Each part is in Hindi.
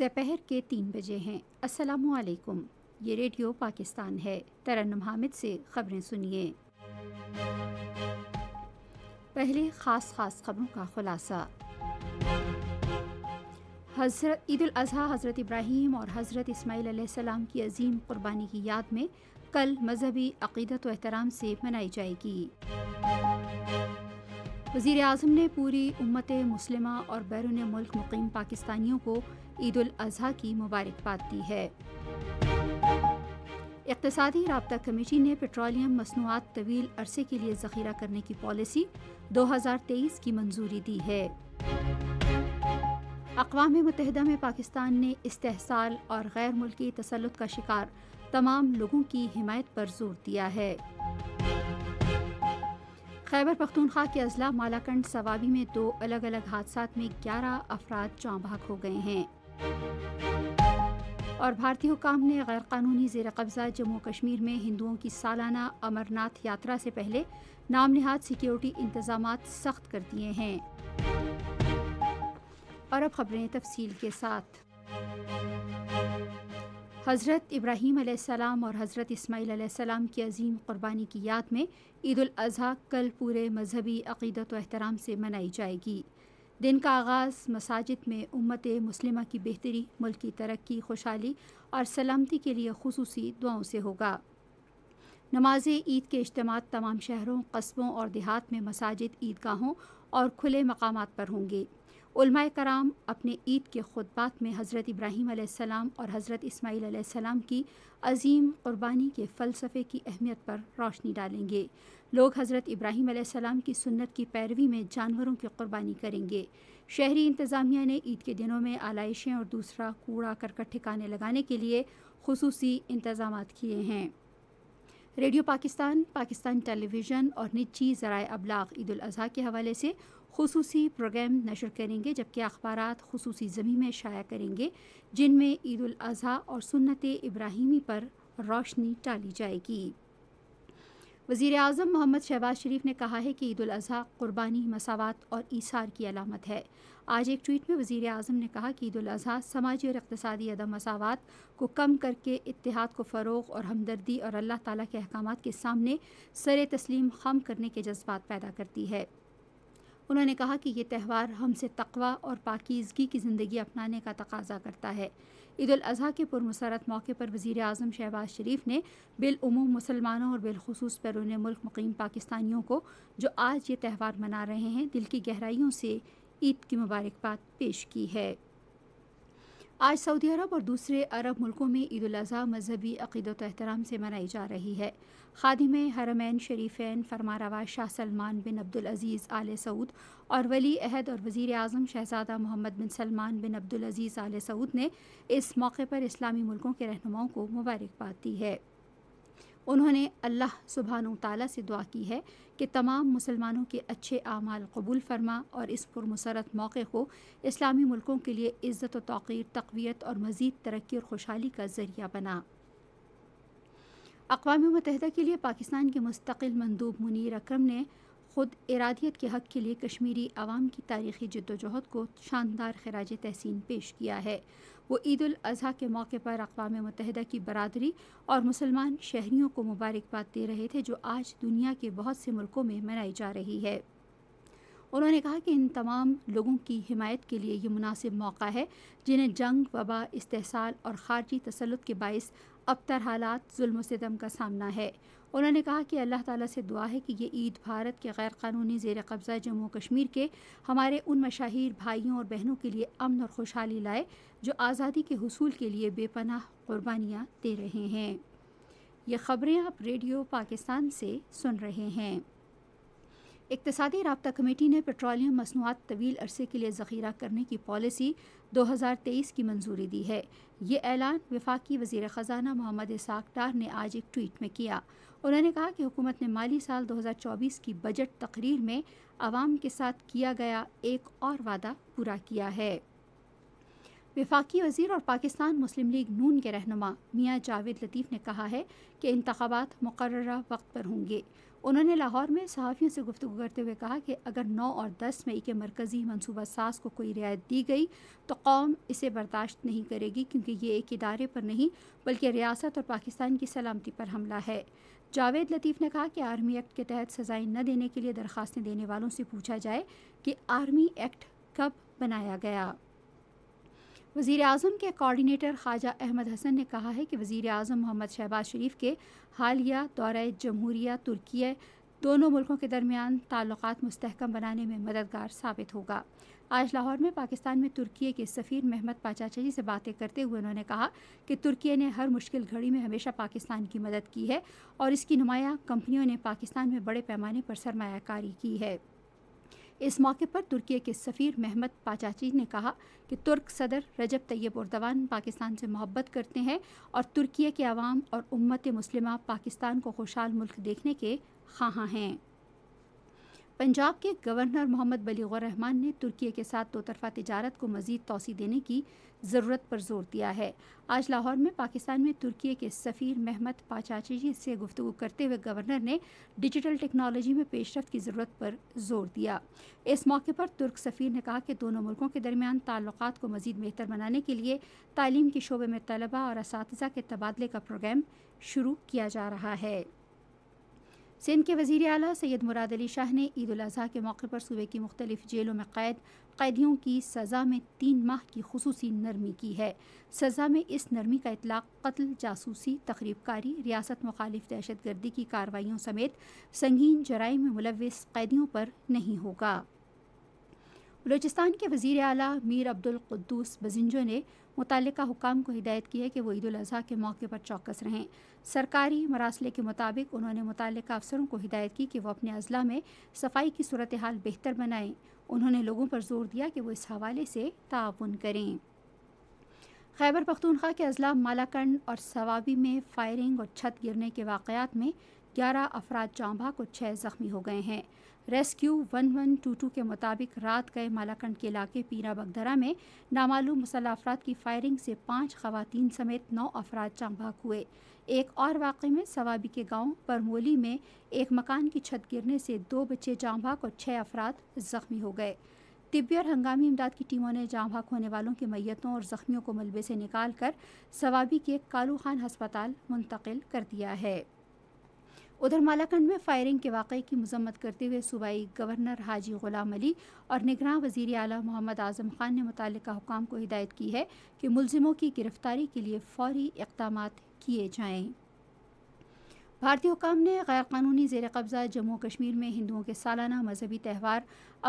सपहर के तीन बजे हैं अस्सलाम वालेकुम ये रेडियो पाकिस्तान है तरन्नम हामिद से खबरें सुनिए पहले खास खास खबरों का खुलासा हजरत ईद अजहा हज़रत इब्राहिम और हज़रत इसमाईल सलाम की अजीम कुर्बानी की याद में कल मजहबी अकीदत व एहतराम से मनाई जाएगी वजीर अजम ने पूरी उम्मत मुस्लिमा और बैरून मुल्क मुकीम पाकिस्तानियों को ईद उल अजहा की मुबारकबाद दी है इकतदी रबता कमेटी ने पेट्रोलियम मसनूआत तवील अरसे के लिए जखीरा करने की पॉलिसी 2023 की मंजूरी दी है अकवा मतहदा में पाकिस्तान ने इस्तेसाल और गैर मुल्की तसलुत का शिकार तमाम लोगों की हिमायत पर जोर दिया है खैबर पख्तूनख्वा के अजला मालाकंड सवाबी में दो अलग अलग हादसा में ग्यारह अफराद चौंबाक हो गए हैं और भारतीय हुकाम ने गैर कानूनी जेर कब्जा जम्मू कश्मीर में हिंदुओं की सालाना अमरनाथ यात्रा से पहले नाम नहाद सिक्योरिटी इंतजाम सख्त कर दिए हैं और अब खबरें तफसील के साथ हज़रत इब्राहीम सलाम और हज़रत इस्माईल सलाम की अजीम क़ुरबानी की याद में ईद अज़ी कल पूरे मजहबी अकीदत व अहतराम से मनाई जाएगी दिन का आगाज़ मसाजिद में उम्मत मुस्लिमा की बेहतरी मुल्क की तरक्की खुशहाली और सलामती के लिए खसूस दुआओं से होगा नमाज ईद के अज्तम तमाम शहरों कस्बों और देहात में मसाजिद ईदगाहों और खुले मकाम पर होंगे कराम अपने ईद के खुतबात में हज़रत इब्राहीम सलाम और हज़रत इस्माईल सलाम की अजीम क़ुरबानी के फ़लसफ़े की अहमियत पर रोशनी डालेंगे लोग हज़रत इब्राहीम सलाम की सुन्नत की पैरवी में जानवरों की क़ुरबानी करेंगे शहरी इंतज़ामिया ने ईद के दिनों में आलाइशें और दूसरा कूड़ा करकट ठिकाने लगाने के लिए खसूसी इंतज़ाम किए हैं रेडियो पाकिस्तान पाकिस्तान टेलीविज़न और निजी ज़रा अबलाग ईद अजी के हवाले से खसूसी प्रोग्राम नशर करेंगे जबकि अखबार खसूसी ज़मी में शाया करेंगे जिनमें ईद अज़ी और सुन्नत इब्राहिमी पर रोशनी डाली जाएगी वजीर अजम मोहम्मद शहबाज शरीफ ने कहा है कि ईद अजी क़ुरबानी मसावत और ईसार की अलामत है आज एक ट्वीट में वज़ी अजम ने कहा कि ईद अजी समाजी और इकतसादी अदम मसावत को कम करके इतिहाद को फ़रोग और हमदर्दी और अल्लाह ताली के अहकाम के सामने सर तस्लीम खम करने के जज्बात पैदा करती है उन्होंने कहा कि ये त्यौहार हमसे तकवा और पाकिजगी की ज़िंदगी अपनाने का तकाजा करता है ईद अजी के पुरमसरत मौके पर वज़ी अजम शहबाज शरीफ ने बिलूम मुसलमानों और बिलखसूस बैरून मुल्क मुकीम पाकिस्तानियों को जो आज ये त्यौहार मना रहे हैं दिल की गहराइयों से ईद की मुबारकबाद पेश की है आज सऊदी अरब और दूसरे अरब मुल्कों में ईद अजी मजहबी अकीदत अहतराम से मनाई जा रही है खादिम हरमैन शरीफैन फरमारवा शाह सलमान बिन अब्दुल अजीज़ आल सऊद और वली अहद और वज़ी अजम शहजादा मोहम्मद बिन सलमान बिन अब्दुल अजीज़ आल सऊद ने इस मौके पर इस्लामी मुल्कों के रहनुमाओं को मुबारकबाद दी है उन्होंने अल्लाह सुबहान तला से दुआ की है कि तमाम मुसलमानों के अच्छे अमाल कबूल फरमा और इस पुरमसरत मौक़े को इस्लामी मुल्कों के लिए इज़्ज़त व तोर तकवीत और मज़ीद तरक्की और खुशहाली का ज़रिया बना अकवा मतहदा के लिए पाकिस्तान के मुस्तकिल मंदूब मुनीर अक्रम ने ख़ुद इरादियत के हक़ के लिए कश्मीरी आवाम की तारीखी जद्दोजहद को शानदार खराज तहसीन पेश किया है वो ईद अजी के मौके पर अकवा मतहदा की बरदरी और मुसलमान शहरीों को मुबारकबाद दे रहे थे जो आज दुनिया के बहुत से मुल्कों में मनाई जा रही है उन्होंने कहा कि इन तमाम लोगों की हिमायत के लिए ये मुनासिब मौका है जिन्हें जंग वबा इस्तेसाल और ख़ारजी तसलुत के बायस अबतर हालात जुल्म का सामना है उन्होंने कहा कि अल्लाह ताला से दुआ है कि ये ईद भारत के गैर कानूनी जेर कब्ज़ा जम्मू कश्मीर के हमारे उन मशाहिर भाइयों और बहनों के लिए अमन और खुशहाली लाए जो आज़ादी के हसूल के लिए बेपनाह कुर्बानियाँ दे रहे हैं ये खबरें आप रेडियो पाकिस्तान से सुन रहे हैं इकतदी रबता कमेटी ने पेट्रोलियम मसनूआत तवील अरसे के लिए ज़ख़ीरा करने की पॉलिसी दो हज़ार तेईस की मंजूरी दी है ये ऐलान वफाकी वजी ख़जाना मोहम्मद साकटार ने आज एक ट्वीट में किया उन्होंने कहा कि हुकूमत ने माली साल दो हज़ार चौबीस की बजट तकरीर में आवाम के साथ किया गया एक और वादा पूरा किया है विफाकी वजीर और पाकिस्तान मुस्लिम लीग नून के रहनुमा मियाँ जावेद लतीफ़ ने कहा है कि इंतबात मुकर वक्त पर होंगे उन्होंने लाहौर में सहाफ़ियों से गुफ्तु करते हुए कहा कि अगर नौ और दस मई के मरकज़ी मनसूबा सास को कोई रियायत दी गई तो कौम इसे बर्दाश्त नहीं करेगी क्योंकि ये एक इदारे पर नहीं बल्कि रियासत और पाकिस्तान की सलामती पर हमला है जावेद लतीफ़ ने कहा कि आर्मी एक्ट के तहत सजाएं न देने के लिए दरख्वास्तें देने वालों से पूछा जाए कि आर्मी एक्ट कब बनाया गया वजीर अजम के कोऑर्डिनेटर ख्वाजा अहमद हसन ने कहा है कि वजीर अजम मोहम्मद शहबाज शरीफ के हालिया दौर जमहूरिया तुर्की दोनों मुल्कों के दरमियान ताल्लुक मस्तकम बनाने में मददगार साबित होगा आज लाहौर में पाकिस्तान में तुर्की के सफ़ीर महमद जी से बातें करते हुए उन्होंने कहा कि तुर्की ने हर मुश्किल घड़ी में हमेशा पाकिस्तान की मदद की है और इसकी नुमाया कंपनियों ने पाकिस्तान में बड़े पैमाने पर सरमाकारी की है इस मौके पर तुर्की के सफ़ीर महमद पाचाची ने कहा कि तुर्क सदर रजब तैयब उर्दवान पाकिस्तान से मोहब्बत करते हैं और तुर्की के आवाम और उम्मत मुस्लिम पाकिस्तान को खुशहाल मुल्क देखने के खां हैं पंजाब के गवर्नर मोहम्मद बलीगुर रहमान ने तुर्की के साथ दोतरफा तजारत को मजीद तोसी देने की ज़रूरत पर जोर दिया है आज लाहौर में पाकिस्तान में तुर्की के सफ़ीर महमद पाचाची से गुफ्तु करते हुए गवर्नर ने डिजिटल टेक्नोलॉजी में पेशरफ की ज़रूरत पर जोर दिया इस मौके पर तुर्क सफ़ीर ने कहा कि दोनों मुल्कों के दरमियान ताल्लुक को मजीद बेहतर बनाने के लिए तालीम के शोबे में तलबा और इस के तबादले का प्रोग्राम शुरू किया जा रहा है सिंध के वजीर अली सैद मुराद अली शाह ने ईद अजी के मौके पर सूबे की मुख्तलिफ जेलों में कैद कैदियों की सज़ा में तीन माह की खसूस नरमी की है सज़ा में इस नरमी का इतलाक कत्ल जासूसी तकरीबकारी रियासत मुखालिफ दहशत गर्दी की कार्रवाई समेत संगीन जराय में मुलविस कैदियों पर नहीं होगा बलोचिस्तान के वज़ी अली मीर अब्दुल्कुद्दूस बजिंजो ने मुतल हुकाम को हिदायत की है कि वो ईद अजी के मौके पर चौकस रहें सरकारी मरासले के मुताबिक उन्होंने मुतल अफसरों को हिदायत की कि वह अपने अजला में सफाई की सूरत हाल बेहतर बनाएं उन्होंने लोगों पर जोर दिया कि वो इस हवाले से ताउन करें खैबर पख्तूनख्वा के अजला मालाकंड और सवाबी में फायरिंग और छत गिरने के वाक़ात में ग्यारह अफराज चांबा को छः ज़ख्मी हो गए हैं rescue one one two two के मुताबिक रात गए मालाकंड के इलाके पीरा बगदरा में नामालूम मसल अफराद की फायरिंग से पाँच खवतिन समेत नौ अफराद चांबाक हुए एक और वाक़े में सवाबी के गांव परमोली में एक मकान की छत गिरने से दो बच्चे भाग और छः अफराद ज़ख्मी हो गए तिब्बी और हंगामी इमदाद की टीमों ने जांबाक होने वालों की मैतों और ज़ख्मियों को मलबे से निकाल कर सवाबी के कालू खान हस्पताल मुंतकिल कर दिया है उधर मालाखंड में फायरिंग के वाक़े की मजम्मत करते हुए सूबाई गवर्नर हाजी गुलाम अली और निगरान वजीर अली मोहम्मद आजम खान ने मुतल हुकाम को हिदायत की है कि मुलजिमों की गिरफ्तारी के लिए फौरी इकदाम किए जाएँ भारतीय हुकाम ने गैरकानूनी जेर कब्ज़ा जम्मू कश्मीर में हिंदुओं के सालाना मजहबी त्यौहार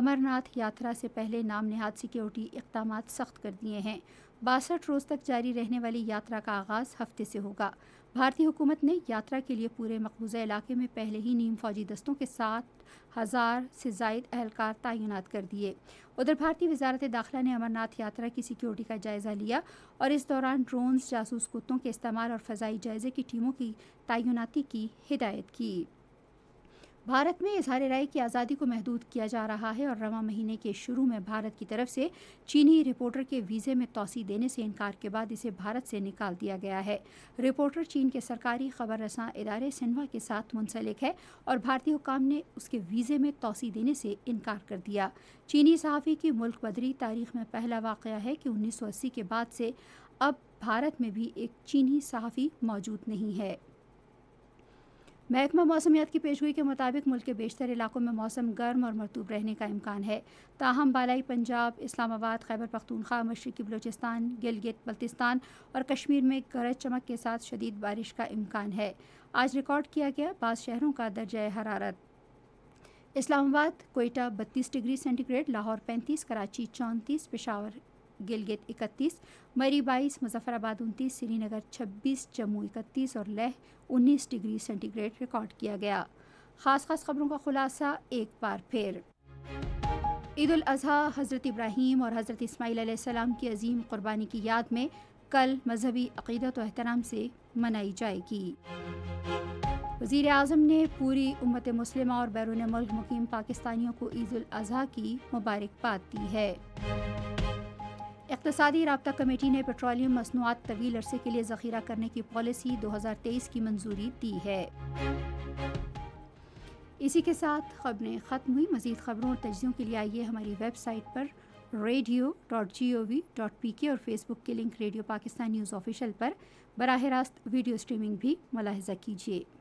अमरनाथ यात्रा से पहले नाम नहाद सिक्योरिटी इकदाम सख्त कर दिए हैं बासठ रोज़ तक जारी रहने वाली यात्रा का आगाज़ हफ्ते से होगा भारतीय हुकूमत ने यात्रा के लिए पूरे मकबूजा इलाके में पहले ही नीम फौजी दस्तों के साथ हज़ार से जायद अहलकार तैनात कर दिए उधर भारतीय वजारत दाखिला ने अमरनाथ यात्रा की सिक्योरिटी का जायज़ा लिया और इस दौरान ड्रोन्स जासूस कुत्तों के इस्तेमाल और फजाई जायजे की टीमों की तैनाती की हिदायत की भारत में इजहार राय की आज़ादी को महदूद किया जा रहा है और रवा महीने के शुरू में भारत की तरफ से चीनी रिपोर्टर के वीज़े में तोसी देने से इनकार के बाद इसे भारत से निकाल दिया गया है रिपोर्टर चीन के सरकारी खबर रसा इदारे सिन्वा के साथ मुंसलिक है और भारतीय हुकाम ने उसके वीज़े में तोसी देने से इनकार कर दिया चीनी सहाफ़ी की मुल्क बदरी तारीख में पहला वाक़ है कि उन्नीस के बाद से अब भारत में भी एक चीनी सहाफ़ी मौजूद नहीं है महकमा मौसमियात की पेशगोई के मुताबिक मुल्क के बेशतर इलाकों में मौसम गर्म और मरतूब रहने का इम्कान है ताहम बालाई पंजाब इस्लामाबाद खैबर पख्तूनख्वा मशरकी बलोचिस्तान गिलगित बल्तिस्तान और कश्मीर में गरज चमक के साथ शदीद बारिश का इम्कान है आज रिकॉर्ड किया गया बाद शहरों का दर्जा हरारत इस्लामाबाद कोयटा बत्तीस डिग्री सेंटीग्रेड लाहौर पैंतीस कराची चौंतीस पिशावर गिलगित 31, मरी 22, मुजफ्फराबाद 29, श्रीनगर 26, जम्मू 31 और लेह 19 डिग्री सेंटीग्रेड रिकॉर्ड किया गया खास खास खबरों का खुलासा एक बार फिर ईद अजहा हज़रत इब्राहिम और हज़रत इसमाईल की अजीम कुर्बानी की याद में कल मजहबी अकीदत और अहतराम से मनाई जाएगी वजीर अजम ने पूरी उम्मत मुस्लिम और बैरून मुल्क मुकीम पाकिस्तानियों को ईद अजहा की मुबारकबाद दी है इकतदी रबता कमेटी ने पेट्रोलियम मसनूआत तवील अरसे के लिए जखीरा करने की पॉलिसी 2023 की मंजूरी दी है इसी के साथ खबरें ख़त्म हुई मजीद खबरों और तजियों के लिए आइए हमारी वेबसाइट पर radio dot G O V dot P K और फेसबुक के link radio Pakistan news official पर बरह रास्त वीडियो स्ट्रीमिंग भी मुलाहजा कीजिए